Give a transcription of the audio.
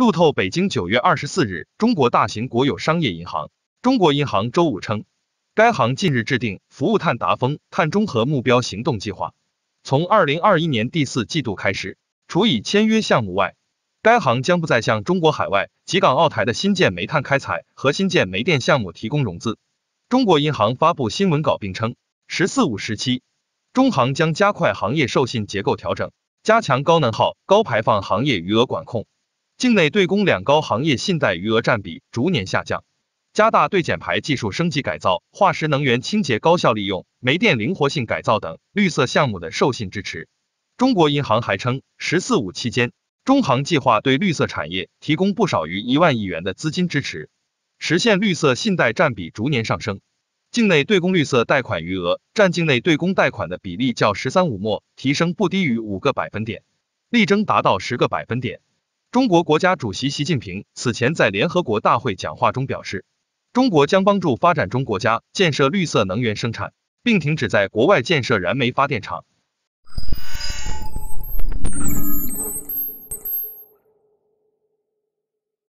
路透北京九月二十四日，中国大型国有商业银行中国银行周五称，该行近日制定服务碳达峰、碳中和目标行动计划，从二零二一年第四季度开始，除以签约项目外，该行将不再向中国海外及港澳台的新建煤炭开采和新建煤电项目提供融资。中国银行发布新闻稿并称，十四五时期，中行将加快行业授信结构调整，加强高能耗、高排放行业余额管控。境内对公两高行业信贷余额占比逐年下降，加大对减排技术升级改造、化石能源清洁高效利用、煤电灵活性改造等绿色项目的授信支持。中国银行还称，十四五期间，中行计划对绿色产业提供不少于一万亿元的资金支持，实现绿色信贷占比逐年上升。境内对公绿色贷款余额占境内对公贷款的比例，较十三五末提升不低于五个百分点，力争达到十个百分点。中国国家主席习近平此前在联合国大会讲话中表示，中国将帮助发展中国家建设绿色能源生产，并停止在国外建设燃煤发电厂。